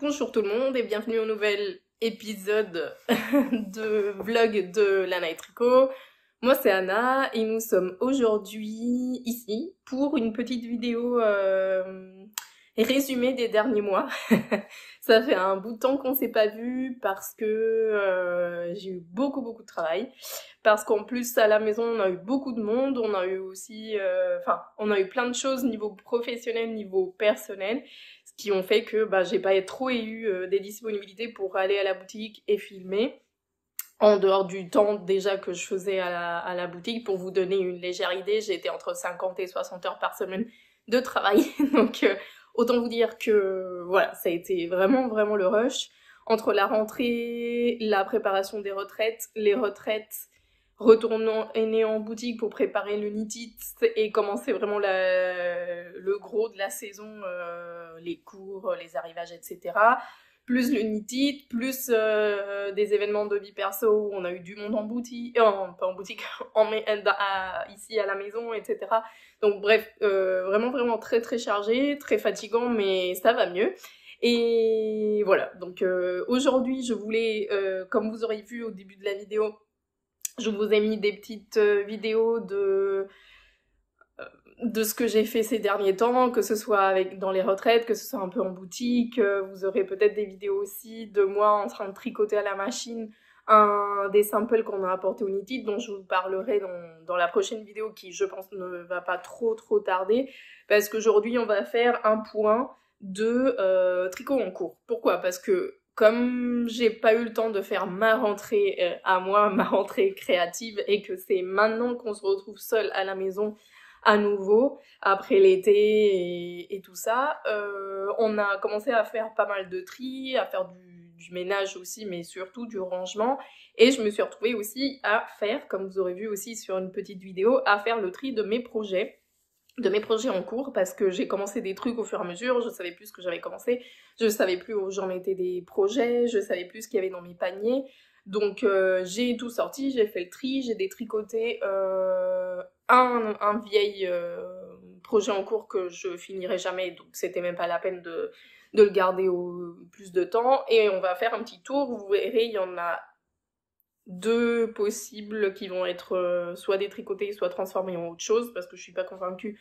Bonjour tout le monde et bienvenue au nouvel épisode de vlog de la Night Tricot. Moi c'est Anna et nous sommes aujourd'hui ici pour une petite vidéo euh, résumée des derniers mois. Ça fait un bout de temps qu'on s'est pas vu parce que euh, j'ai eu beaucoup beaucoup de travail. Parce qu'en plus à la maison on a eu beaucoup de monde, on a eu aussi, euh, enfin on a eu plein de choses niveau professionnel, niveau personnel qui ont fait que bah, j'ai pas trop eu euh, des disponibilités pour aller à la boutique et filmer en dehors du temps déjà que je faisais à la, boutique. Pour vous donner une légère idée, j'étais entre 50 et 60 heures par semaine de travail. Donc euh, autant vous dire que voilà, ça a été vraiment vraiment le rush entre la rentrée, la préparation des retraites, les retraites, retournant né en boutique pour préparer le knit et commencer vraiment la, le gros de la saison, euh, les cours, les arrivages, etc. Plus le knit plus euh, des événements de vie perso où on a eu du monde en boutique, euh, pas en boutique, en, ici à la maison, etc. Donc bref, vraiment vraiment très très chargé, très fatigant, mais ça va mieux. Et voilà, donc aujourd'hui je voulais, comme vous aurez vu au début de la vidéo, je vous ai mis des petites euh, vidéos de euh, de ce que j'ai fait ces derniers temps, que ce soit avec dans les retraites, que ce soit un peu en boutique, euh, vous aurez peut-être des vidéos aussi de moi en train de tricoter à la machine un des samples qu'on a apporté au Nitid, dont je vous parlerai dans, la prochaine vidéo qui je pense ne va pas trop trop tarder parce qu'aujourd'hui on va faire un point de tricot en cours. Pourquoi Parce que comme j'ai pas eu le temps de faire ma rentrée euh, à moi, ma rentrée créative, et que c'est maintenant qu'on se retrouve seul à la maison à nouveau après l'été et, tout ça, euh, on a commencé à faire pas mal de tri, à faire du, du, ménage aussi, mais surtout du rangement. Et je me suis retrouvée aussi à faire, comme vous aurez vu aussi sur une petite vidéo, à faire le tri de mes projets de mes projets en cours parce que j'ai commencé des trucs au fur et à mesure, je savais plus ce que j'avais commencé, je ne savais plus où j'en mettais des projets, je savais plus ce qu'il y avait dans mes paniers. Donc euh, j'ai tout sorti, j'ai fait le tri, j'ai détricoté euh, un, vieil euh, projet en cours que je finirai jamais, donc c'était même pas la peine de, de le garder au plus de temps. Et on va faire un petit tour, vous verrez, il y en a deux possibles qui vont être euh, soit détricotés, soit transformés en autre chose, parce que je suis pas convaincue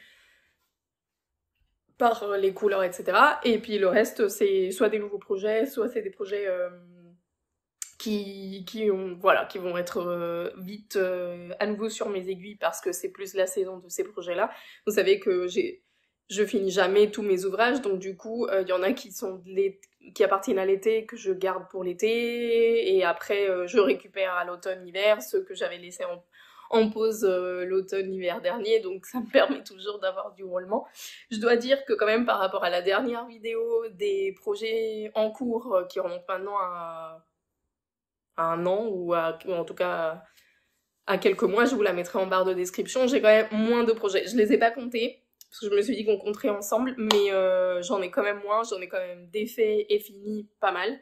par les couleurs, etc. Et puis le reste, c'est soit des nouveaux projets, soit c'est des projets euh, qui, ont, voilà, qui vont être euh, vite à nouveau sur mes aiguilles parce que c'est plus la saison de ces projets-là. Vous savez que j'ai je finis jamais tous mes ouvrages, donc du coup, euh, il y en a qui sont qui appartiennent à l'été que je garde pour l'été, et après euh, je récupère à l'automne-hiver ceux que j'avais laissés en, pause euh, l'automne-hiver dernier, donc ça me permet toujours d'avoir du roulement. Je dois dire que quand même par rapport à la dernière vidéo, des projets en cours qui remontent maintenant à, un an ou, en tout cas à quelques mois, je vous la mettrai en barre de description. J'ai quand même moins de projets. Je les ai pas comptés parce que je me suis dit qu'on compterait ensemble, mais euh, j'en ai quand même moins, j'en ai quand même défait et fini pas mal.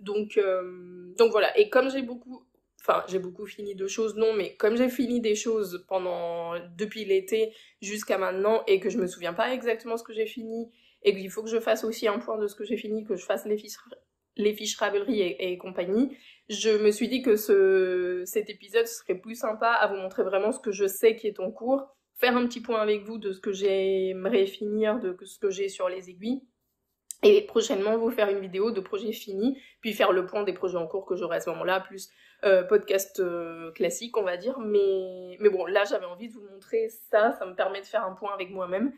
Donc, euh, donc voilà, et comme j'ai beaucoup, enfin j'ai beaucoup fini de choses, non, mais comme j'ai fini des choses pendant, depuis l'été jusqu'à maintenant, et que je me souviens pas exactement ce que j'ai fini, et qu'il faut que je fasse aussi un point de ce que j'ai fini, que je fasse les fiches, les fiches Ravelry et, compagnie, je me suis dit que ce, cet épisode serait plus sympa à vous montrer vraiment ce que je sais qui est en cours, faire un petit point avec vous de ce que j'aimerais finir, de ce que j'ai sur les aiguilles. Et prochainement, vous faire une vidéo de projets finis, puis faire le point des projets en cours que j'aurai à ce moment-là, plus euh, podcast euh, classique, on va dire. Mais, mais bon, là, j'avais envie de vous montrer ça. Ça me permet de faire un point avec moi-même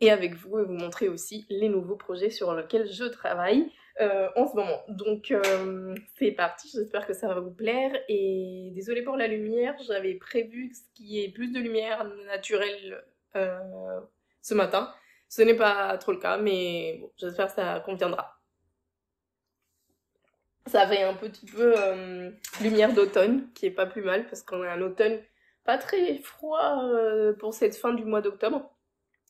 et avec vous et vous montrer aussi les nouveaux projets sur lesquels je travaille. Euh, en ce moment. Donc euh, c'est parti, j'espère que ça va vous plaire et désolé pour la lumière, j'avais prévu qu'il y ait plus de lumière naturelle euh, ce matin. Ce n'est pas trop le cas, mais j'espère que ça conviendra. Ça fait un petit peu lumière d'automne, qui est pas plus mal, parce qu'on a un automne pas très froid pour cette fin du mois d'octobre.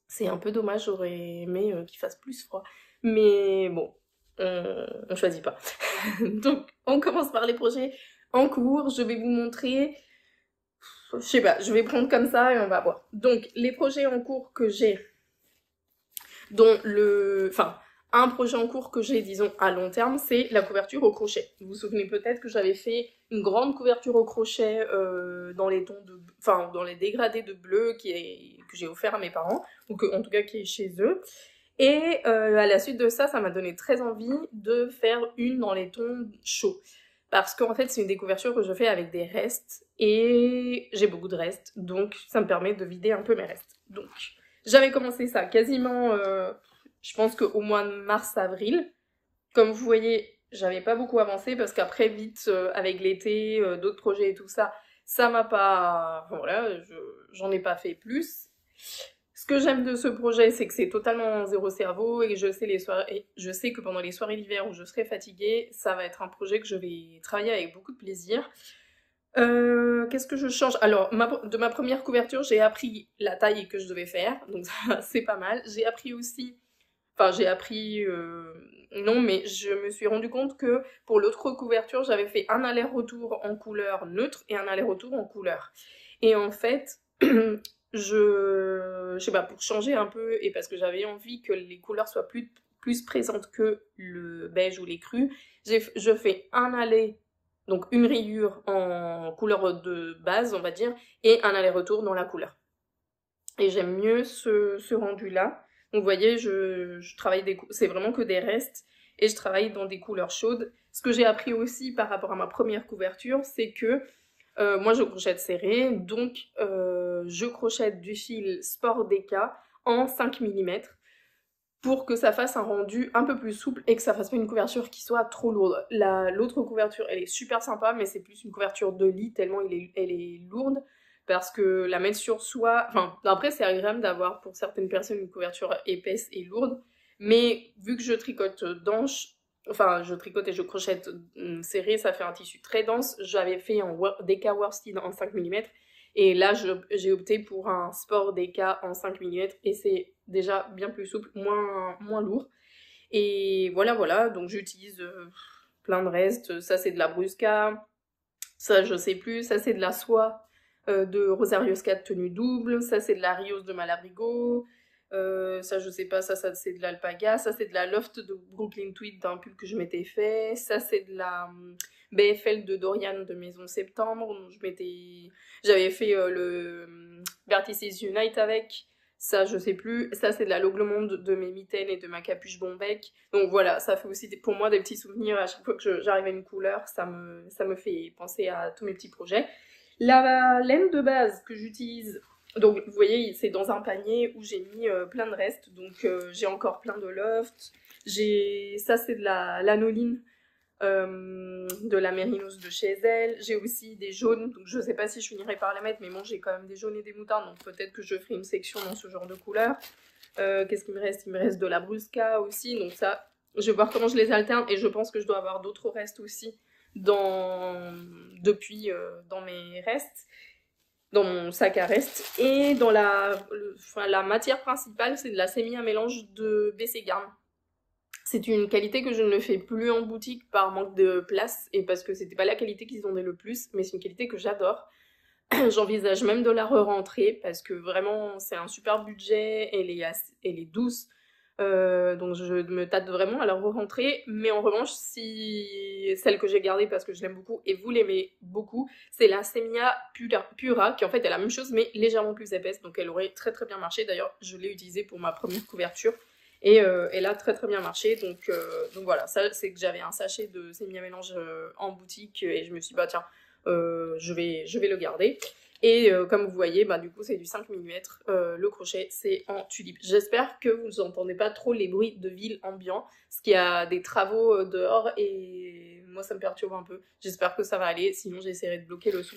C'est un peu dommage, j'aurais aimé qu'il fasse plus froid. Mais bon, euh, on, choisit pas. Donc, on commence par les projets en cours. Je vais vous montrer. Je sais pas, je vais prendre comme ça et on va voir. Donc, les projets en cours que j'ai, dont le. Enfin, un projet en cours que j'ai, disons, à long terme, c'est la couverture au crochet. Vous vous souvenez peut-être que j'avais fait une grande couverture au crochet euh, dans les tons de, enfin, dans les dégradés de bleu qui est, que j'ai offert à mes parents, ou que, en tout cas qui est chez eux. Et euh, à la suite de ça, ça m'a donné très envie de faire une dans les tons chauds. Parce qu'en fait, c'est une découverture que je fais avec des restes. Et j'ai beaucoup de restes. Donc, ça me permet de vider un peu mes restes. Donc, j'avais commencé ça quasiment, euh, je pense qu'au mois de mars-avril. Comme vous voyez, j'avais pas beaucoup avancé parce qu'après, vite, euh, avec l'été, d'autres projets et tout ça, ça m'a pas. Voilà, j'en ai pas fait plus. Ce que j'aime de ce projet, c'est que c'est totalement zéro cerveau et je sais, que pendant les soirées d'hiver où je serai fatiguée, ça va être un projet que je vais travailler avec beaucoup de plaisir. Euh, qu'est-ce que je change Alors, de ma première couverture, j'ai appris la taille que je devais faire, donc c'est pas mal. J'ai appris aussi, enfin j'ai appris, euh, non, mais je me suis rendu compte que pour l'autre couverture, j'avais fait un aller-retour en couleur neutre et un aller-retour en couleur. Et en fait, je, je sais pas, pour changer un peu et parce que j'avais envie que les couleurs soient plus, plus présentes que le beige ou les crus, je fais un aller, donc une rayure en couleur de base, on va dire, et un aller-retour dans la couleur. Et j'aime mieux ce, ce rendu-là. Donc vous voyez, je, je travaille des, c'est vraiment que des restes et je travaille dans des couleurs chaudes. Ce que j'ai appris aussi par rapport à ma première couverture, c'est que euh, moi, je crochète serré, donc euh, je crochète du fil Sport DK en 5 mm pour que ça fasse un rendu un peu plus souple et que ça fasse pas une couverture qui soit trop lourde. L'autre couverture, elle est super sympa, mais c'est plus une couverture de lit tellement elle est, lourde parce que la mettre sur soi... Enfin, après, c'est agréable d'avoir pour certaines personnes une couverture épaisse et lourde, mais vu que je tricote danche enfin, je tricote et je crochète hum, serré, ça fait un tissu très dense. J'avais fait un déca worsted en 5 mm. Et là, j'ai opté pour un sport déca en 5 mm et c'est déjà bien plus souple, moins, moins lourd. Et voilà, voilà, donc j'utilise euh, plein de restes. Ça, c'est de la brusca. Ça, je sais plus. Ça, c'est de la soie euh, de Rosario Scott tenue double. Ça, c'est de la Rios de Malabrigo. Euh, ça, je sais pas, ça, ça c'est de l'alpaga, ça, c'est de la loft de Brooklyn Tweed d'un pull que je m'étais fait, ça, c'est de la hum, BFL de Dorian de Maison Septembre, je m'étais, j'avais fait euh, le hum, Vertices Unite avec, ça, je sais plus, ça, c'est de la Loglemonde de mes mitaines et de ma capuche Bombec, donc voilà, ça fait aussi pour moi des petits souvenirs à chaque fois que j'arrive à une couleur, ça me, ça me fait penser à tous mes petits projets. La laine de base que j'utilise donc vous voyez, c'est dans un panier où j'ai mis euh, plein de restes. Donc euh, j'ai encore plein de loft. J'ai ça c'est de la lanoline euh, de la mérinos de chez elle. J'ai aussi des jaunes. Donc je sais pas si je finirai par les mettre, mais bon j'ai quand même des jaunes et des moutards. Donc peut-être que je ferai une section dans ce genre de couleur. Qu'est-ce qu'il me reste Il me reste de la brusca aussi. Donc ça, je vais voir comment je les alterne et je pense que je dois avoir d'autres restes aussi dans depuis dans mes restes dans mon sac à reste. Et dans la, la matière principale, c'est de la semi à mélange de BC Garn. C'est une qualité que je ne fais plus en boutique par manque de place et parce que c'était pas la qualité qu'ils ont le plus, mais c'est une qualité que j'adore. J'envisage même de la re-rentrer parce que vraiment c'est un super budget, et elle est douce, euh, donc je me tâte vraiment à la re-rentrer. Mais en revanche, si celle que j'ai gardée parce que je l'aime beaucoup et vous l'aimez beaucoup, c'est la Semia Pura, qui en fait est la même chose mais légèrement plus épaisse. Donc elle aurait très très bien marché. D'ailleurs, je l'ai utilisée pour ma première couverture. Et euh, elle a très très bien marché. Donc, euh, donc voilà, ça c'est que j'avais un sachet de Semia Mélange en boutique et je me suis dit, bah tiens, je, vais, je vais le garder. Et euh, comme vous voyez, bah, du coup, c'est du 5 mm. Euh, le crochet, c'est en tulipe. J'espère que vous n'entendez pas trop les bruits de ville ambiant, parce qu'il a des travaux euh, dehors et moi, ça me perturbe un peu. J'espère que ça va aller, sinon j'essaierai de bloquer le son.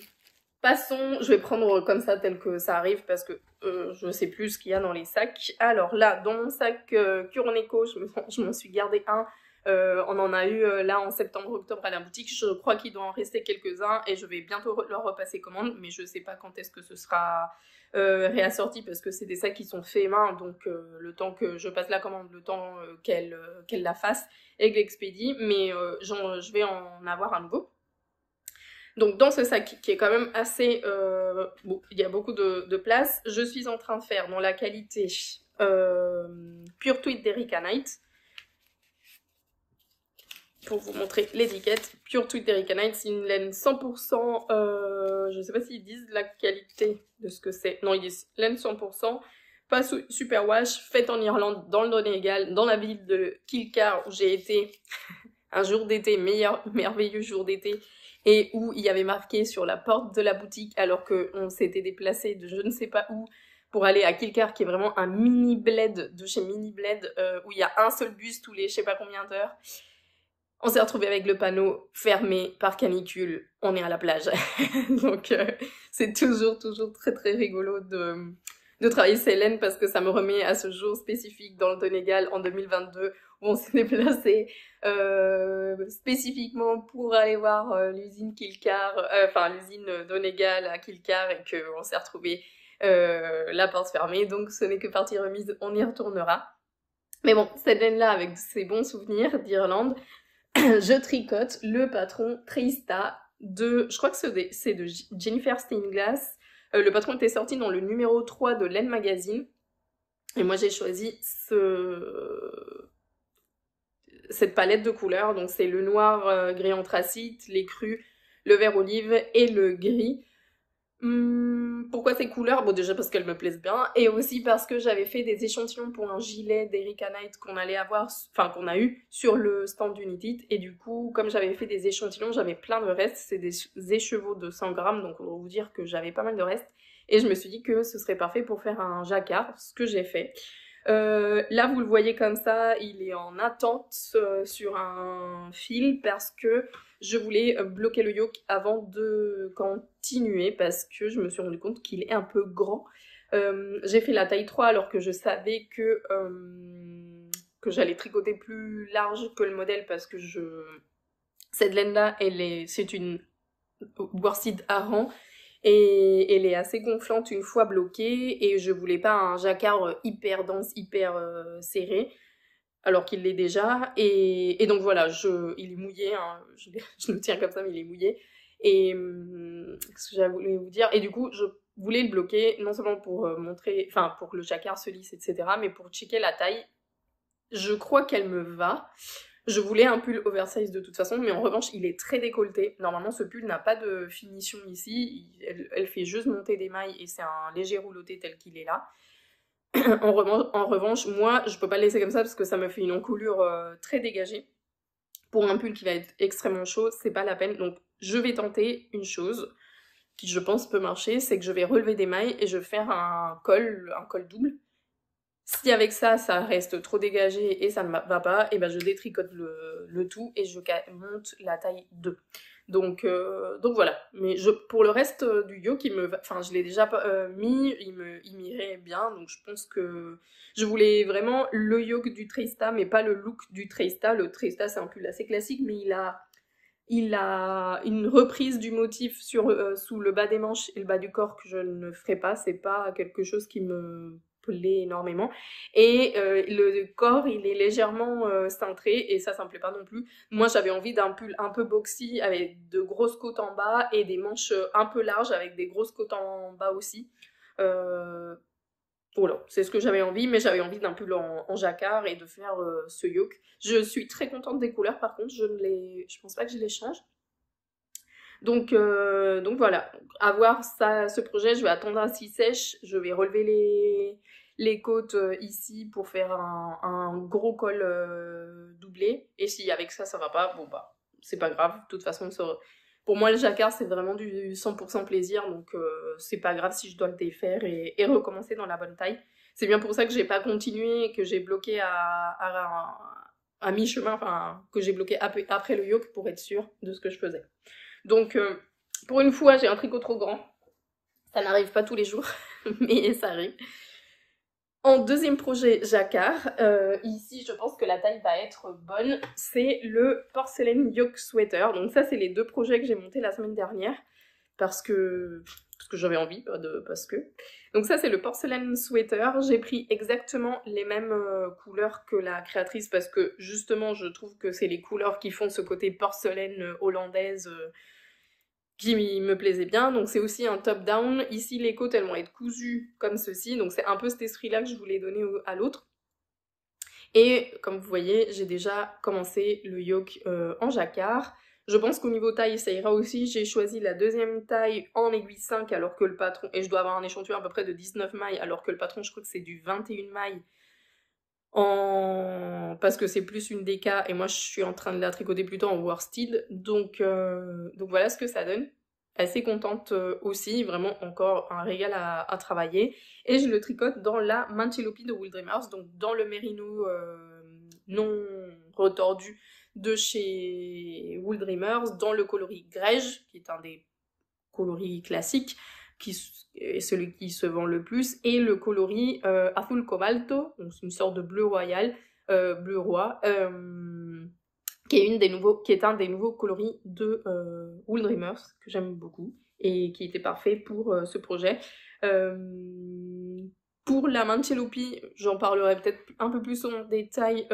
Passons, je vais prendre comme ça tel que ça arrive parce que je ne sais plus ce qu'il y a dans les sacs. Alors là, dans mon sac Kuroneko, je m'en suis gardé un euh, on en a eu euh, là en septembre-octobre à la boutique. Je crois qu'il doit en rester quelques-uns et je vais bientôt leur repasser commande, mais je ne sais pas quand est-ce que ce sera euh, réassorti parce que c'est des sacs qui sont faits main, donc le temps que je passe la commande, le temps qu'elle la fasse et que l'expédie, mais je vais en avoir un nouveau. Donc dans ce sac qui est quand même assez... bon, il y a beaucoup de, de place. Je suis en train de faire dans la qualité Pure Tweet d'Erika Knight pour vous montrer l'étiquette Pure Twitter Dericanite, c'est une laine 100%, euh, je ne sais pas s'ils disent la qualité de ce que c'est. Non, ils disent laine 100%, pas super wash, faite en Irlande, dans le Donegal, dans la ville de Kilcar où j'ai été un jour d'été, meilleur, merveilleux jour d'été, et où il y avait marqué sur la porte de la boutique alors qu'on s'était déplacé de je ne sais pas où pour aller à Kilcar qui est vraiment un mini bled de chez Mini Bled euh, où il y a un seul bus tous les je sais pas combien d'heures. On s'est retrouvé avec le panneau fermé par canicule, on est à la plage. Donc euh, c'est toujours, toujours très très rigolo de, de travailler Célène parce que ça me remet à ce jour spécifique dans le Donegal en 2022 où on s'est déplacé euh, spécifiquement pour aller voir euh, l'usine Kilcar, enfin l'usine Donegal à Kilcar et qu'on s'est retrouvé la porte fermée. Donc ce n'est que partie remise, on y retournera. Mais bon, cette là avec ses bons souvenirs d'Irlande, je tricote le patron Trista de, je crois que c'est de, Jennifer Steinglass. Euh, le patron était sorti dans le numéro 3 de l'En Magazine. Et moi j'ai choisi ce... cette palette de couleurs. Donc c'est le noir euh, gris anthracite, les crus, le vert olive et le gris. Hmm, pourquoi ces couleurs Bon, déjà parce qu'elles me plaisent bien, et aussi parce que j'avais fait des échantillons pour un gilet d'Erika Knight qu'on allait avoir, enfin qu'on a eu sur le stand d'Unitit, et du coup, comme j'avais fait des échantillons, j'avais plein de restes, c'est des écheveaux de 100 grammes, donc on va vous dire que j'avais pas mal de restes, et je me suis dit que ce serait parfait pour faire un jacquard, ce que j'ai fait. Euh, là, vous le voyez comme ça, il est en attente euh, sur un fil parce que je voulais euh, bloquer le yoke avant de continuer parce que je me suis rendu compte qu'il est un peu grand. j'ai fait la taille 3 alors que je savais que, que j'allais tricoter plus large que le modèle parce que je... Cette laine-là, c'est est une worsted à rang et elle est assez gonflante une fois bloquée et je voulais pas un jacquard euh, hyper dense, hyper euh, serré alors qu'il l'est déjà et, donc voilà, je, il est mouillé, hein, je, je, le tiens comme ça mais il est mouillé et hum, ce que j'avais vous dire et du coup je voulais le bloquer non seulement pour euh, montrer, enfin pour que le jacquard se lisse etc mais pour checker la taille, je crois qu'elle me va je voulais un pull oversize de toute façon, mais en revanche, il est très décolleté. Normalement, ce pull n'a pas de finition ici. elle, fait juste monter des mailles et c'est un léger rouloté tel qu'il est là. en, revanche, moi, je peux pas le laisser comme ça parce que ça me fait une encolure euh, très dégagée. Pour un pull qui va être extrêmement chaud, c'est pas la peine. Donc, je vais tenter une chose qui, je pense, peut marcher, c'est que je vais relever des mailles et je vais faire un col, un col double si avec ça, ça reste trop dégagé et ça ne va pas, et eh ben je détricote le, tout et je monte la taille 2. Donc, euh, donc voilà. Mais pour le reste euh, du yoke, me, enfin, je l'ai déjà euh, mis, il me, bien. Donc je pense que je voulais vraiment le yoke du Trista, mais pas le look du Trista. Le Trista, c'est un pull assez classique, mais il a, il a une reprise du motif sur, sous le bas des manches et le bas du corps que je ne ferai pas. C'est pas quelque chose qui me plaît énormément. Et euh, le corps, il est légèrement euh, cintré et ça, ça me plaît pas non plus. Moi, j'avais envie d'un pull un peu boxy avec de grosses côtes en bas et des manches euh, un peu larges avec des grosses côtes en bas aussi. voilà, c'est ce que j'avais envie, mais j'avais envie d'un pull en, jacquard et de faire ce yoke. Je suis très contente des couleurs, par contre, je ne les, je pense pas que je les change. Donc, euh, donc voilà, avoir ça, ce projet, je vais attendre à s'il sèche, je vais relever les, les côtes euh, ici pour faire un, gros col euh, doublé. Et si avec ça, ça va pas, bon bah, c'est pas grave. De toute façon, pour moi, le jacquard, c'est vraiment du 100% plaisir. Donc, c'est pas grave si je dois le défaire et, recommencer dans la bonne taille. C'est bien pour ça que j'ai pas continué et que j'ai bloqué à, mi-chemin, enfin, que j'ai bloqué après, après le yoke pour être sûr de ce que je faisais. Donc, euh, pour une fois, j'ai un tricot trop grand. Ça n'arrive pas tous les jours, mais ça arrive. En deuxième projet jacquard, euh, ici je pense que la taille va être bonne, c'est le porcelain yoke sweater. Donc ça c'est les deux projets que j'ai montés la semaine dernière parce que que j'avais envie de parce que. Donc ça c'est le porcelain sweater. J'ai pris exactement les mêmes euh, couleurs que la créatrice parce que justement je trouve que c'est les couleurs qui font ce côté porcelaine hollandaise qui me plaisait bien. Donc c'est aussi un top-down. Ici, les côtes, elles vont être cousues comme ceci. Donc c'est un peu cet esprit-là que je voulais donner à l'autre. Et comme vous voyez, j'ai déjà commencé le yoke euh, en jacquard. Je pense qu'au niveau taille, ça ira aussi. J'ai choisi la deuxième taille en aiguille 5 alors que le patron... Et je dois avoir un échantillon à peu près de 19 mailles alors que le patron, je crois que c'est du 21 mailles en... parce que c'est plus une cas, et moi je suis en train de la tricoter plutôt en worsted. Donc, euh, donc voilà ce que ça donne. Assez contente euh, aussi, vraiment encore un régal à, travailler. Et je le tricote dans la Mantelope de Wool Dreamers, donc dans le merino euh, non retordu de chez Wool Dreamers, dans le coloris grège, qui est un des coloris classiques qui est euh, celui qui se vend le plus, et le coloris euh, azul cobalto, donc une sorte de bleu royal, euh, bleu roi, euh, qui, est une des nouveaux, qui est un des nouveaux coloris de Wool Dreamers, que j'aime beaucoup, et qui était parfait pour ce projet. pour la Manchelupi, j'en parlerai peut-être un peu plus en détail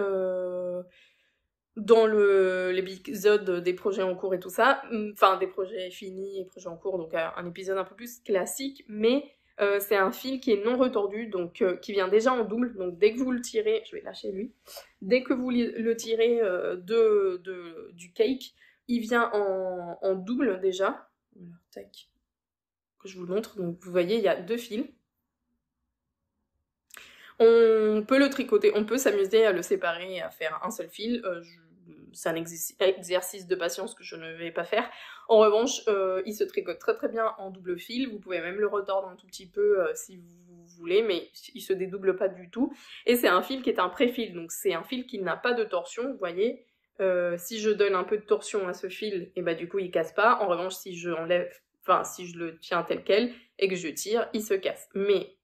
dans le l'épisode des projets en cours et tout ça, enfin des projets finis et projets en cours, donc euh, un épisode un peu plus classique, mais euh, c'est un fil qui est non retordu, donc euh, qui vient déjà en double, donc dès que vous le tirez, je vais lâcher lui, dès que vous le tirez de, du cake, il vient en, double déjà, tac, que je vous montre, donc vous voyez il y a deux fils, on peut le tricoter, on peut s'amuser à le séparer, à faire un seul fil. je c'est un exercice de patience que je ne vais pas faire. En revanche, euh, il se tricote très très bien en double fil. Vous pouvez même le retordre un tout petit peu euh, si vous voulez, mais il se dédouble pas du tout. Et c'est un fil qui est un pré-fil, donc c'est un fil qui n'a pas de torsion, vous voyez. Euh, si je donne un peu de torsion à ce fil, et eh bah ben, du coup il casse pas. En revanche, si je enlève, enfin si je le tiens tel quel et que je tire, il se casse. Mais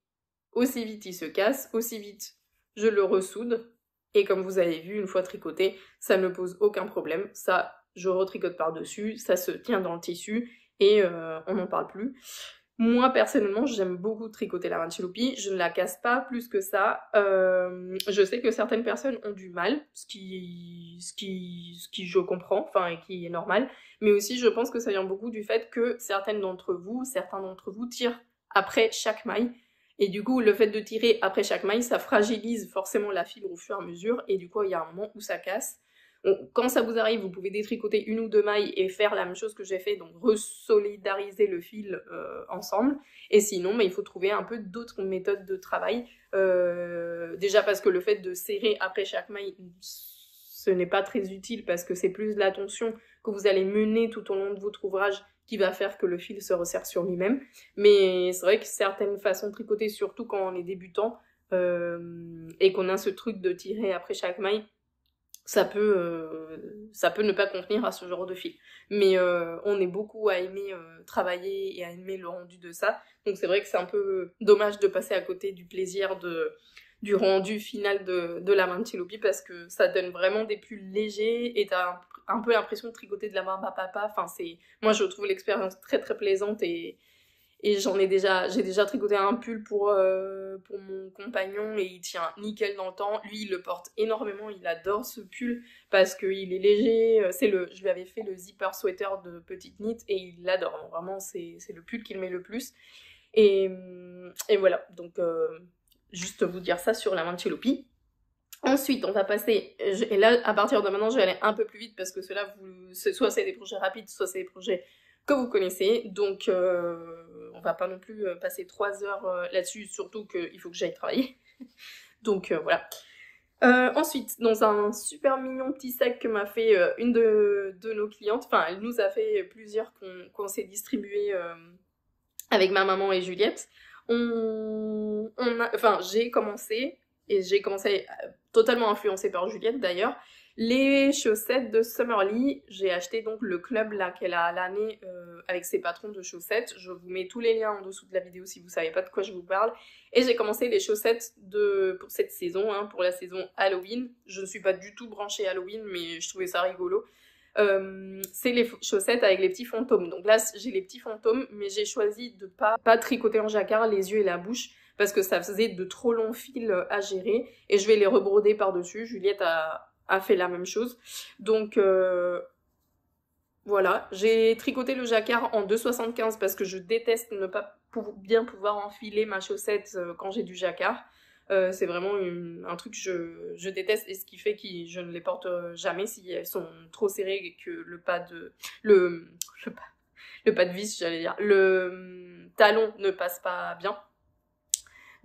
aussi vite il se casse, aussi vite je le ressoude et comme vous avez vu, une fois tricoté, ça ne pose aucun problème. Ça, je retricote par-dessus, ça se tient dans le tissu et euh, on n'en parle plus. Moi personnellement, j'aime beaucoup tricoter la ventiloupie. je ne la casse pas plus que ça. Euh, je sais que certaines personnes ont du mal, ce qui, ce qui, je comprends, enfin et qui est normal, mais aussi je pense que ça vient beaucoup du fait que certaines d'entre vous, certains d'entre vous tirent après chaque maille et du coup, le fait de tirer après chaque maille, ça fragilise forcément la fibre au fur et à mesure. Et du coup, il y a un moment où ça casse. quand ça vous arrive, vous pouvez détricoter une ou deux mailles et faire la même chose que j'ai fait, donc resolidariser le fil euh, ensemble. Et sinon, mais bah, il faut trouver un peu d'autres méthodes de travail. Euh, déjà parce que le fait de serrer après chaque maille, ce n'est pas très utile parce que c'est plus la tension que vous allez mener tout au long de votre ouvrage qui va faire que le fil se resserre sur lui-même. Mais c'est vrai que certaines façons de tricoter, surtout quand on est débutant euh, et qu'on a ce truc de tirer après chaque maille, ça peut, euh, ça peut ne pas convenir à ce genre de fil. Mais euh, on est beaucoup à aimer travailler et à aimer le rendu de ça. Donc c'est vrai que c'est un peu dommage de passer à côté du plaisir de du rendu final de, de la parce que ça donne vraiment des pulls légers et t'as un, peu l'impression de tricoter de la barbe à papa. Enfin, c'est, moi, je trouve l'expérience très très plaisante et, et j'en ai déjà, j'ai déjà tricoté un pull pour, euh, pour mon compagnon et il tient nickel dans le temps. Lui, il le porte énormément, il adore ce pull parce qu'il est léger. C'est le, je lui avais fait le zipper sweater de petite knit et il l'adore. Vraiment, c'est, le pull qu'il met le plus. Et, et voilà, donc. Euh, juste vous dire ça sur la main de Cheloupi Ensuite, on va passer, et là, à partir de maintenant, je vais aller un peu plus vite parce que cela, soit c'est des projets rapides, soit c'est des projets que vous connaissez. Donc, euh, on va pas non plus euh, passer trois heures euh, là-dessus, surtout qu'il faut que j'aille travailler. donc, voilà. ensuite, dans un super mignon petit sac que m'a fait une de, de, nos clientes, enfin, elle nous a fait plusieurs qu'on s'est distribué avec ma maman et Juliette on, on enfin, j'ai commencé, et j'ai commencé totalement influencée par Juliette d'ailleurs, les chaussettes de Summerly. J'ai acheté donc le club là qu'elle a l'année euh, avec ses patrons de chaussettes. Je vous mets tous les liens en dessous de la vidéo si vous savez pas de quoi je vous parle. Et j'ai commencé les chaussettes de pour cette saison, hein, pour la saison Halloween. Je ne suis pas du tout branchée Halloween, mais je trouvais ça rigolo. Euh, c'est les chaussettes avec les petits fantômes. Donc là, j'ai les petits fantômes, mais j'ai choisi de pas, pas tricoter en jacquard les yeux et la bouche parce que ça faisait de trop longs fils à gérer et je vais les rebroder par-dessus. Juliette a, fait la même chose. Donc euh, voilà, j'ai tricoté le jacquard en 2,75 parce que je déteste ne pas bien pouvoir enfiler ma chaussette euh, quand j'ai du jacquard. Euh, c'est vraiment un truc que je, déteste et ce qui fait que je ne les porte euh, jamais si elles sont trop serrées et que le pas de le pas, le pas de vis j'allais dire le hum, talon ne passe pas bien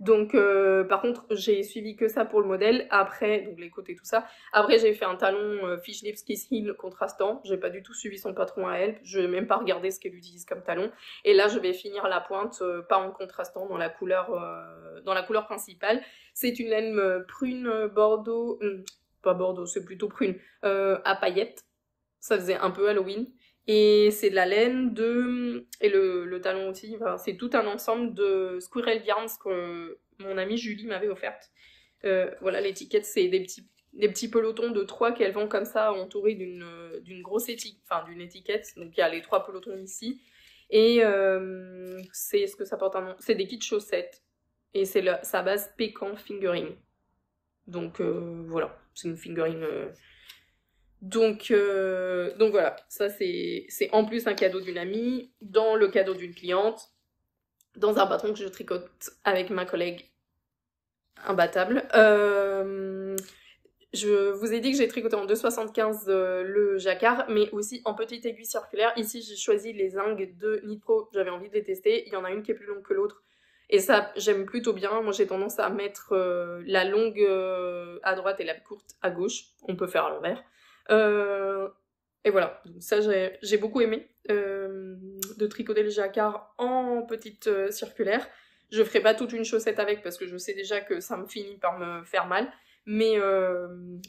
donc, euh, par contre, j'ai suivi que ça pour le modèle. Après, donc les côtés, tout ça. Après, j'ai fait un talon euh, Fish Lips Kiss Heel contrastant. J'ai pas du tout suivi son patron à elle. Je vais même pas regardé ce qu'elle utilise comme talon. Et là, je vais finir la pointe, euh, pas en contrastant, dans la couleur, dans la couleur principale. C'est une laine prune bordeaux, hmm, pas bordeaux, c'est plutôt prune, à paillettes. Ça faisait un peu Halloween. Et c'est de la laine, de... et le, le talon aussi. Enfin, c'est tout un ensemble de squirrel yarns que mon amie Julie m'avait offerte. Euh, voilà, l'étiquette, c'est des petits, des petits pelotons de trois qu'elles vend comme ça, entourés d'une grosse étiquette. Enfin, d'une étiquette. Donc, il y a les trois pelotons ici. Et euh, c'est ce que ça porte un nom. C'est des kits chaussettes. Et c'est sa base pécan fingering. Donc, euh, voilà. C'est une fingering donc, euh, donc voilà, ça c'est en plus un cadeau d'une amie, dans le cadeau d'une cliente, dans un patron que je tricote avec ma collègue imbattable. Euh, je vous ai dit que j'ai tricoté en 2,75 euh, le jacquard, mais aussi en petite aiguille circulaire. Ici, j'ai choisi les zingues de Nitro, j'avais envie de les tester. Il y en a une qui est plus longue que l'autre, et ça, j'aime plutôt bien. Moi, j'ai tendance à mettre la longue à droite et la courte à gauche. On peut faire à l'envers. Euh, et voilà, ça j'ai beaucoup aimé euh, de tricoter le jacquard en petite euh, circulaire. Je ferai pas toute une chaussette avec parce que je sais déjà que ça me finit par me faire mal. Mais,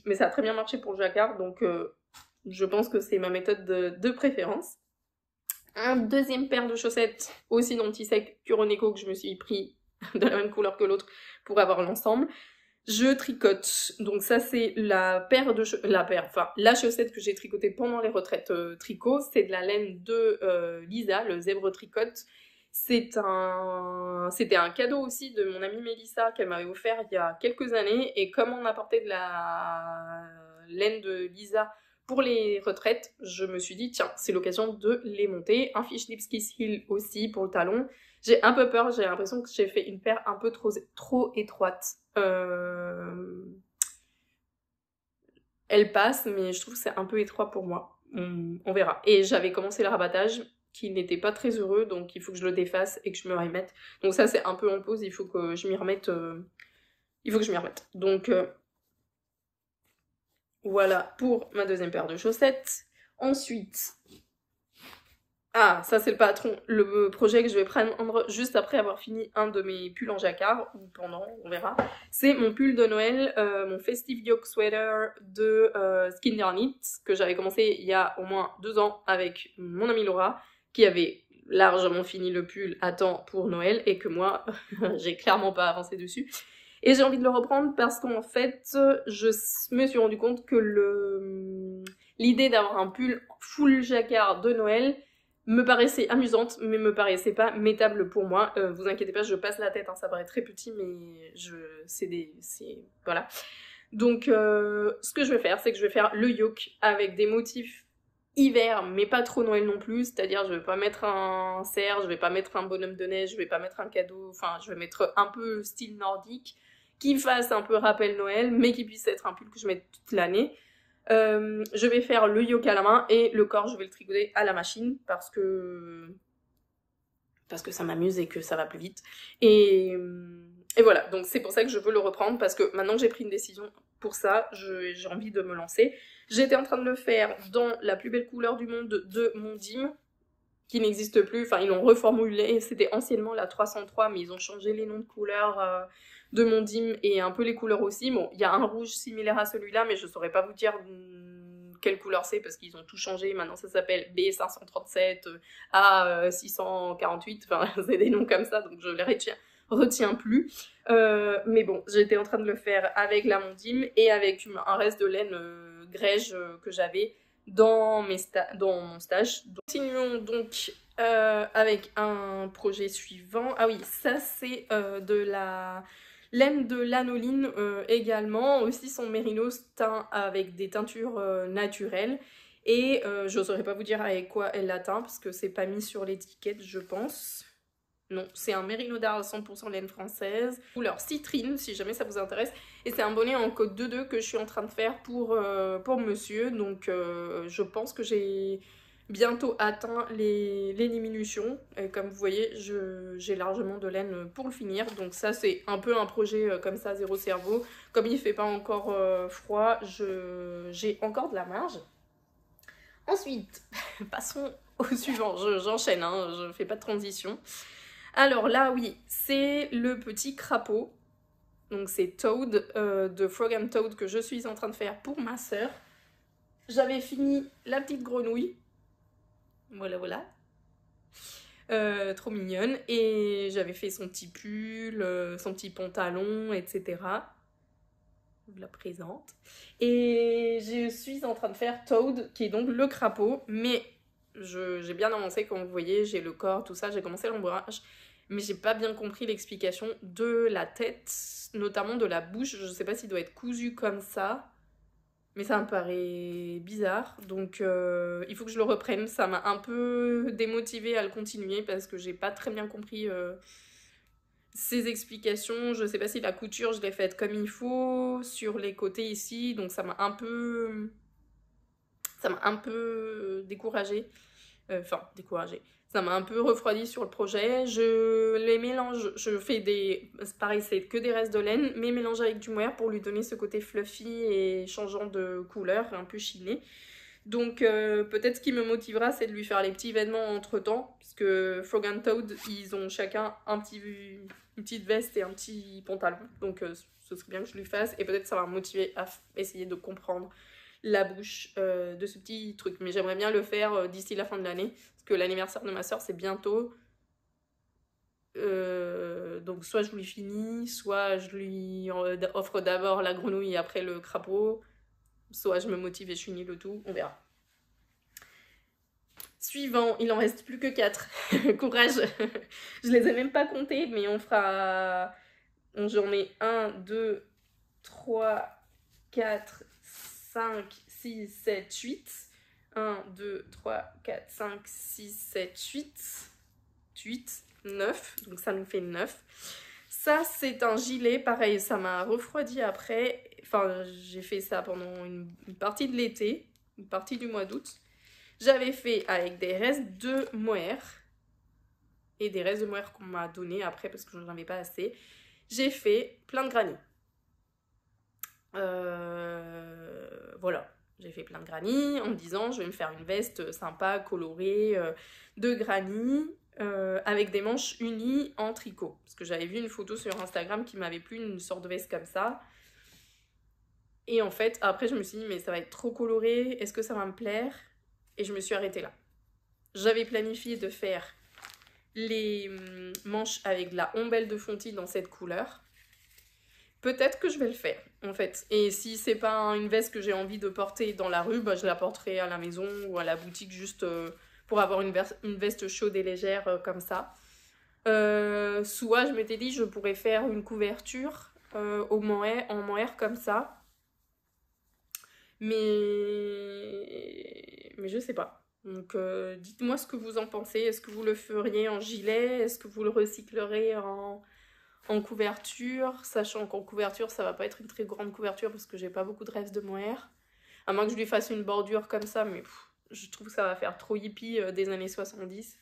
mais ça a très bien marché pour le jacquard, donc je pense que c'est ma méthode de, préférence. Un deuxième paire de chaussettes, aussi dans sec Curoneco, que je me suis pris de la même couleur que l'autre pour avoir l'ensemble je tricote. Donc ça c'est la paire de la paire, enfin la chaussette que j'ai tricotée pendant les retraites euh, tricot. C'est de la laine de euh, Lisa, le zèbre tricote. C'est un, c'était un cadeau aussi de mon amie Melissa qu'elle m'avait offert il y a quelques années. Et comme on apportait de la laine de Lisa pour les retraites, je me suis dit tiens c'est l'occasion de les monter. Un fish lips aussi pour le talon j'ai un peu peur, j'ai l'impression que j'ai fait une paire un peu trop, trop étroite. Euh, elle passe, mais je trouve que c'est un peu étroit pour moi. On, verra. Et j'avais commencé le rabattage qui n'était pas très heureux, donc il faut que je le défasse et que je me remette. Donc ça c'est un peu en pause, il faut que je m'y remette. Euh, il faut que je m'y remette. Donc euh, voilà pour ma deuxième paire de chaussettes. Ensuite, ah, ça c'est le patron, le projet que je vais prendre juste après avoir fini un de mes pulls en jacquard, ou pendant, on verra. C'est mon pull de Noël, euh, mon Festive Yoke Sweater de euh, Knit, que j'avais commencé il y a au moins deux ans avec mon amie Laura, qui avait largement fini le pull à temps pour Noël, et que moi, j'ai clairement pas avancé dessus. Et j'ai envie de le reprendre parce qu'en fait, je me suis rendu compte que l'idée d'avoir un pull full jacquard de Noël me paraissait amusante, mais me paraissait pas métable pour moi. Euh, vous inquiétez pas, je passe la tête, hein, ça paraît très petit, mais je, c'est des, voilà. Donc, euh, ce que je vais faire, c'est que je vais faire le yoke avec des motifs hiver, mais pas trop Noël non plus. C'est-à-dire, je vais pas mettre un cerf, je vais pas mettre un bonhomme de neige, je vais pas mettre un cadeau. Enfin, je vais mettre un peu style nordique, qui fasse un peu rappel Noël, mais qui puisse être un pull que je mette toute l'année. Euh, je vais faire le yoga à la main et le corps, je vais le tricoter à la machine parce que parce que ça m'amuse et que ça va plus vite. Et, euh, et voilà, donc c'est pour ça que je veux le reprendre parce que maintenant que j'ai pris une décision pour ça, j'ai envie de me lancer. J'étais en train de le faire dans la plus belle couleur du monde de mon dim qui n'existe plus, enfin ils l'ont reformulé, c'était anciennement la 303 mais ils ont changé les noms de couleurs euh, de mon dim et un peu les couleurs aussi. Bon, il y a un rouge similaire à celui-là, mais je ne saurais pas vous dire hmm, quelle couleur c'est parce qu'ils ont tout changé. Maintenant, ça s'appelle B537, euh, A648, enfin, c'est des noms comme ça, donc je les retiens, plus. Euh, mais bon, j'étais en train de le faire avec la dim et avec un reste de laine euh, grège que j'avais dans, mes dans mon stage. continuons donc avec un projet suivant. Ah oui, ça c'est de la Laine de l'anoline euh, également, aussi son mérinos teint avec des teintures euh, naturelles. Et euh, je pas vous dire avec quoi elle l'a teint parce que c'est pas mis sur l'étiquette je pense. Non, c'est un Merino d'art 100% laine française, couleur citrine si jamais ça vous intéresse. Et c'est un bonnet en code 2-2 que je suis en train de faire pour, pour monsieur, donc je pense que j'ai bientôt atteint les, les diminutions. Et comme vous voyez, j'ai largement de laine pour le finir. Donc ça, c'est un peu un projet euh, comme ça, zéro cerveau. Comme il ne fait pas encore euh, froid, j'ai encore de la marge. Ensuite, passons au suivant. J'enchaîne, hein, je, ne fais pas de transition. Alors là, oui, c'est le petit crapaud. Donc c'est Toad euh, de Frog and Toad que je suis en train de faire pour ma sœur. J'avais fini la petite grenouille voilà, voilà. Euh, trop mignonne. Et j'avais fait son petit pull, euh, son petit pantalon, etc. Je vous la présente. Et je suis en train de faire Toad, qui est donc le crapaud. Mais j'ai bien avancé, comme vous voyez, j'ai le corps, tout ça. J'ai commencé l'ombrage mais j'ai pas bien compris l'explication de la tête, notamment de la bouche. Je sais pas s'il doit être cousu comme ça mais ça me paraît bizarre. Donc euh, il faut que je le reprenne. Ça m'a un peu démotivée à le continuer parce que j'ai pas très bien compris euh, ses explications. Je sais pas si la couture, je l'ai faite comme il faut sur les côtés ici. Donc ça m'a un peu. Ça m'a un peu découragée. Euh, enfin, découragée ça m'a un peu refroidi sur le projet. Je les mélange, je fais des. Pareil, c'est que des restes de laine, mais mélange avec du mohair pour lui donner ce côté fluffy et changeant de couleur, un peu chiné. Donc euh, peut-être ce qui me motivera, c'est de lui faire les petits vêtements entre temps, puisque Frog and Toad, ils ont chacun un petit, une petite veste et un petit pantalon. Donc euh, ce serait bien que je lui fasse, et peut-être ça va me motiver à essayer de comprendre la bouche euh, de ce petit truc. Mais j'aimerais bien le faire euh, d'ici la fin de l'année, parce que l'anniversaire de ma soeur, c'est bientôt. Euh, donc soit je lui finis, soit je lui offre d'abord la grenouille et après le crapaud, soit je me motive et je finis le tout, on verra. Suivant, il en reste plus que 4. Courage Je les ai même pas comptés, mais on fera... J'en mets 1, 2, 3, 4, 5, 6, 7, 8. 1, 2, 3, 4, 5, 6, 7, 8. 8, 9. Donc ça nous fait 9. Ça, c'est un gilet. Pareil, ça m'a refroidi après. Enfin, j'ai fait ça pendant une, partie de l'été, une partie du mois d'août. J'avais fait avec des restes de mohair et des restes de mohair qu'on m'a donné après parce que je n'en avais pas assez. J'ai fait plein de granits. Euh voilà, j'ai fait plein de granit en me disant je vais me faire une veste sympa, colorée, euh, de granit euh, avec des manches unies en tricot. Parce que j'avais vu une photo sur Instagram qui m'avait plu, une sorte de veste comme ça. Et en fait, après je me suis dit mais ça va être trop coloré, est-ce que ça va me plaire Et je me suis arrêtée là. J'avais planifié de faire les hum, manches avec de la ombelle de Fonty dans cette couleur peut-être que je vais le faire en fait. Et si c'est pas une veste que j'ai envie de porter dans la rue, bah, je la porterai à la maison ou à la boutique juste euh, pour avoir une, veste chaude et légère euh, comme ça. Euh, soit je m'étais dit je pourrais faire une couverture au en mohair comme ça. Mais mais je sais pas. Donc dites-moi ce que vous en pensez. Est-ce que vous le feriez en gilet Est-ce que vous le recyclerez en en couverture, sachant qu'en couverture, ça va pas être une très grande couverture parce que j'ai pas beaucoup de rêves de mohair. À moins que je lui fasse une bordure comme ça, mais je trouve que ça va faire trop hippie euh, des années 70.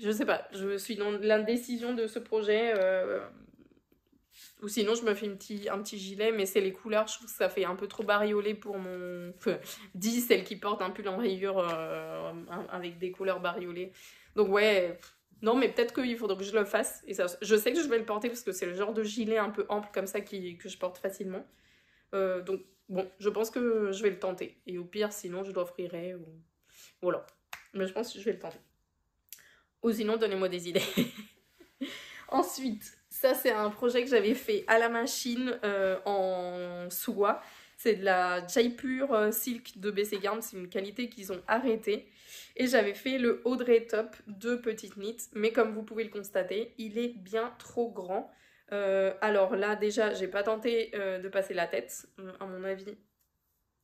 Je sais pas, je suis dans l'indécision de ce projet. Euh, ou sinon, je me fais petit, un petit gilet, mais c'est les couleurs, je trouve que ça fait un peu trop bariolé pour mon. Enfin, dit celle qui porte un pull en rayure euh, avec des couleurs bariolées. Donc, ouais. Non, mais peut-être qu'il faudra que je le fasse. Et ça, je sais que je vais le porter parce que c'est le genre de gilet un peu ample comme ça qui, que je porte facilement. Euh, donc, bon, je pense que je vais le tenter. Et au pire, sinon, je l'offrirai. Ou... Voilà. Mais je pense que je vais le tenter. Ou sinon, donnez-moi des idées. Ensuite, ça, c'est un projet que j'avais fait à la machine en euh, en soie. C'est de la Jaipur euh, Silk de BC Garn, c'est une qualité qu'ils ont arrêtée. Et j'avais fait le Audrey Top de Petite Knit, mais comme vous pouvez le constater, il est bien trop grand. Euh, alors là, déjà, j'ai pas tenté euh, de passer la tête. À mon avis,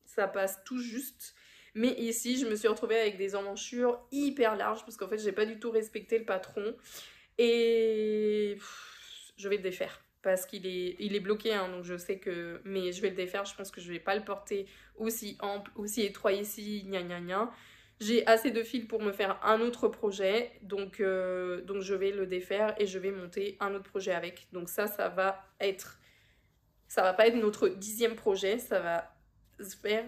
ça passe tout juste. Mais ici, je me suis retrouvée avec des emmanchures hyper larges parce qu'en fait, j'ai pas du tout respecté le patron. Et je vais le défaire parce qu'il est, il est bloqué, hein, donc je sais que... Mais je vais le défaire, je pense que je vais pas le porter aussi ample, aussi étroit ici, gna gna gna. J'ai assez de fil pour me faire un autre projet, donc, euh, donc je vais le défaire et je vais monter un autre projet avec. Donc ça, ça va être... Ça va pas être notre dixième projet, ça va se faire...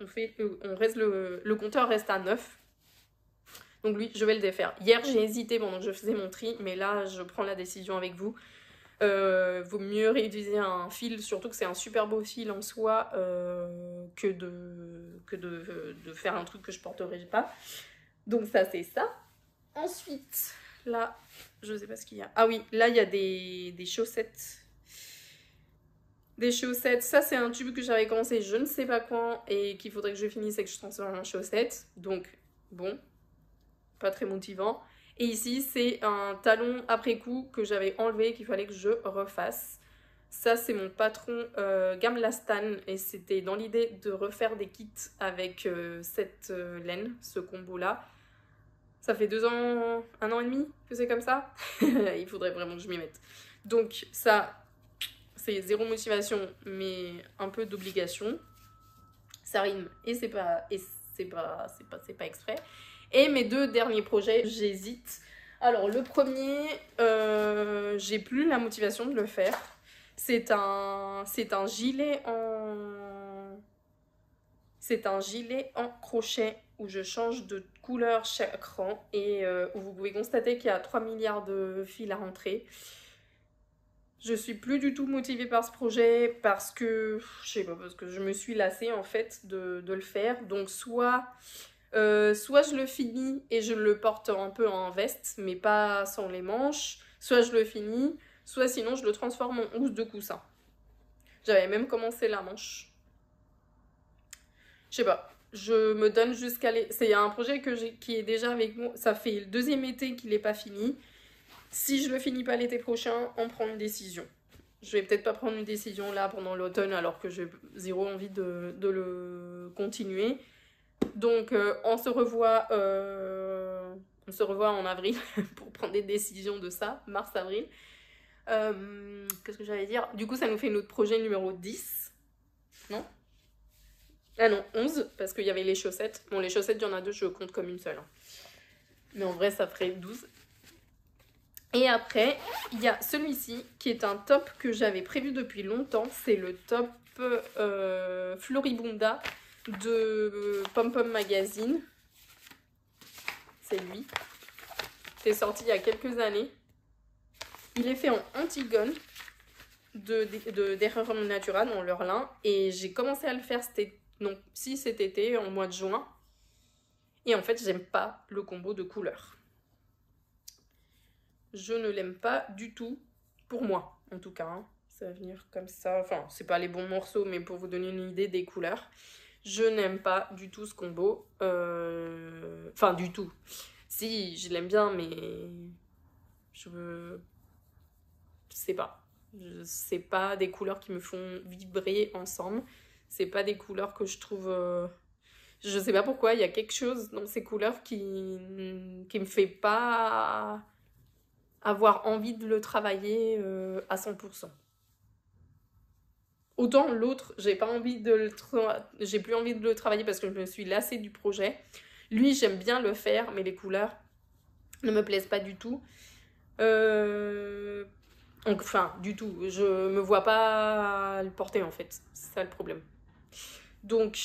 On, fait, on reste le, le compteur reste à 9. Donc lui, je vais le défaire. Hier, j'ai hésité pendant que je faisais mon tri, mais là, je prends la décision avec vous. Euh, vaut mieux réutiliser un fil, surtout que c'est un super beau fil en soi, euh, que, de, que euh, de, faire un truc que je porterai pas. Donc ça, c'est ça. Ensuite, là, je sais pas ce qu'il y a. Ah oui, là, il y a des, des chaussettes des chaussettes. Ça, c'est un tube que j'avais commencé je ne sais pas quand et qu'il faudrait que je finisse et que je transforme en chaussettes. Donc, bon, pas très motivant. Et ici, c'est un talon après coup que j'avais enlevé qu'il fallait que je refasse. Ça, c'est mon patron euh, Gamlastan et c'était dans l'idée de refaire des kits avec euh, cette euh, laine, ce combo-là. Ça fait deux ans, un an et demi que c'est comme ça. Il faudrait vraiment que je m'y mette. Donc ça, c'est zéro motivation, mais un peu d'obligation. Ça rime et c'est pas, et c'est pas, c'est pas, c'est pas exprès. Et mes deux derniers projets, j'hésite. Alors le premier, euh, j'ai plus la motivation de le faire. C'est un, c'est un gilet en, c'est un gilet en crochet où je change de couleur chaque rang et euh, où vous pouvez constater qu'il y a 3 milliards de fils à rentrer. Je suis plus du tout motivée par ce projet parce que je sais pas parce que je me suis lassée en fait de le faire. Donc soit euh, soit je le finis et je le porte un peu en veste, mais pas sans les manches. Soit je le finis, soit sinon je le transforme en housse de coussin. J'avais même commencé la manche. Je sais pas. Je me donne jusqu'à les... C'est un projet qui est déjà avec moi. Ça fait le deuxième été qu'il n'est pas fini. Si je le finis pas l'été prochain, on prend une décision. Je vais peut-être pas prendre une décision là pendant l'automne alors que j'ai zéro envie de le continuer. Donc euh, on se revoit euh, on se revoit en avril pour prendre des décisions de ça, mars-avril. Euh, qu'est-ce que j'allais dire Du coup, ça nous fait notre projet numéro 10. Non Ah non, 11, parce qu'il y avait les chaussettes. Bon, les chaussettes, il y en a deux, je compte comme une seule. Hein. Mais en vrai, ça ferait 12. Et après, il y a celui-ci qui est un top que j'avais prévu depuis longtemps. C'est le top Floribunda de Pom Pom Magazine. C'est lui. C'est sorti il y a quelques années. Il est fait en Antigone de, de, de Natura dans leur lin. Et j'ai commencé à le faire cet, si cet été, en mois de juin. Et en fait, j'aime pas le combo de couleurs. Je ne l'aime pas du tout, pour moi en tout cas. Hein. Ça va venir comme ça. Enfin, c'est pas les bons morceaux, mais pour vous donner une idée des couleurs. Je n'aime pas du tout ce combo. Euh, enfin, du tout. Si, je l'aime bien, mais je veux... sais pas. C'est pas des couleurs qui me font vibrer ensemble. ce C'est pas des couleurs que je trouve... Euh, je ne sais pas pourquoi, il y a quelque chose dans ces couleurs qui, qui me fait pas avoir envie de le travailler euh, à 100%. Autant l'autre, j'ai pas envie de le j'ai plus envie de le travailler parce que je me suis lassée du projet. Lui, j'aime bien le faire, mais les couleurs ne me plaisent pas du tout. Euh, enfin, du tout. Je me vois pas le porter en fait. C'est ça le problème. Donc,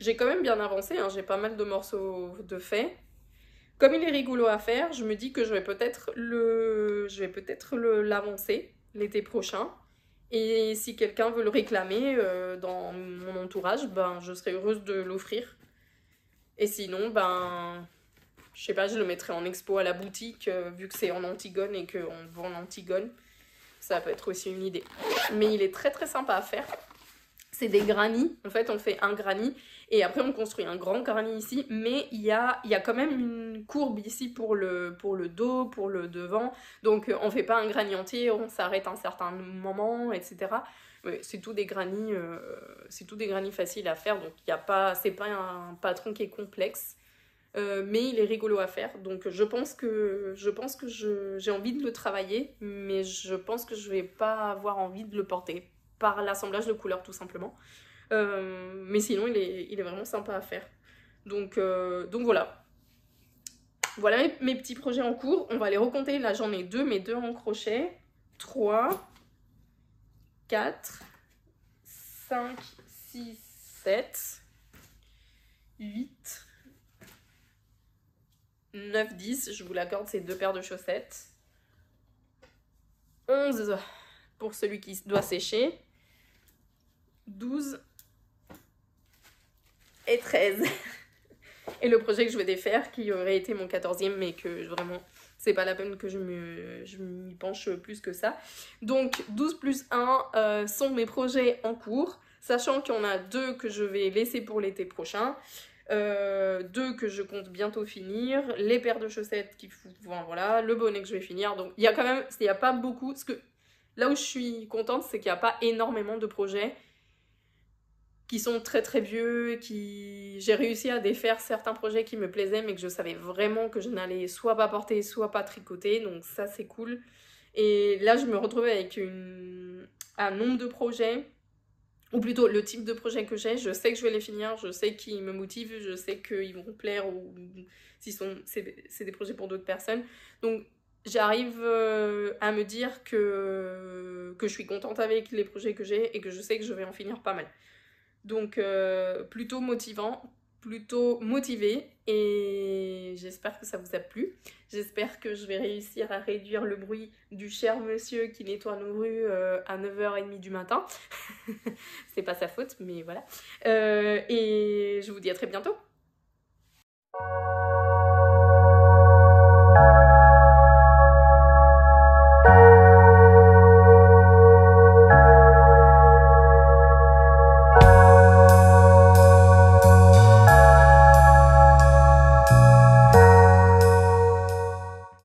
j'ai quand même bien avancé. Hein. J'ai pas mal de morceaux de fait. Comme il est rigolo à faire, je me dis que je vais peut-être le, je vais peut-être l'avancer l'été prochain. Et si quelqu'un veut le réclamer euh, dans mon entourage, ben, je serais heureuse de l'offrir. Et sinon, ben, je sais pas, je le mettrai en expo à la boutique, euh, vu que c'est en Antigone et qu'on vend en Antigone. Ça peut être aussi une idée. Mais il est très très sympa à faire c'est des granits. En fait, on fait un granit. et après on construit un grand granit ici. Mais il y a, il y a quand même une courbe ici pour le, pour le dos, pour le devant. Donc euh, on fait pas un granit entier, on s'arrête un certain moment, etc. C'est tout des granits euh, c'est tout des faciles à faire. Donc il y a pas, c'est pas un patron qui est complexe. Euh, mais il est rigolo à faire, donc je pense que je pense que j'ai envie de le travailler, mais je pense que je vais pas avoir envie de le porter par l'assemblage de couleurs tout simplement. Euh, mais sinon, il est, vraiment sympa à faire. Donc, euh, donc voilà. Voilà mes, petits projets en cours. On va les recompter. Là, j'en ai deux, mes deux en crochet. 3, 4, 5, 6, 7, 8, 9, 10. Je vous l'accorde, ces deux paires de chaussettes. 11 pour celui qui doit sécher. 12 et 13. et le projet que je vais défaire, qui aurait été mon 14e, mais que vraiment, c'est pas la peine que je m'y penche plus que ça. Donc 12 plus 1 euh, sont mes projets en cours, sachant qu'il y en a deux que je vais laisser pour l'été prochain. Euh, deux que je compte bientôt finir, les paires de chaussettes qui voilà, le bonnet que je vais finir. Donc il y a quand même, il n'y a pas beaucoup. Ce que là où je suis contente, c'est qu'il n'y a pas énormément de projets qui sont très très vieux, qui j'ai réussi à défaire certains projets qui me plaisaient mais que je savais vraiment que je n'allais soit pas porter, soit pas tricoter, donc ça c'est cool. Et là je me retrouvais avec une... un nombre de projets, ou plutôt le type de projet que j'ai, je sais que je vais les finir, je sais qu'ils me motivent, je sais qu'ils vont plaire ou s'ils sont c'est des projets pour d'autres personnes. Donc j'arrive euh, à me dire que, que je suis contente avec les projets que j'ai et que je sais que je vais en finir pas mal. Donc euh, plutôt motivant, plutôt motivé et j'espère que ça vous a plu. J'espère que je vais réussir à réduire le bruit du cher monsieur qui nettoie nos rues euh, à 9h30 du matin. C'est pas sa faute, mais voilà. Euh, et je vous dis à très bientôt.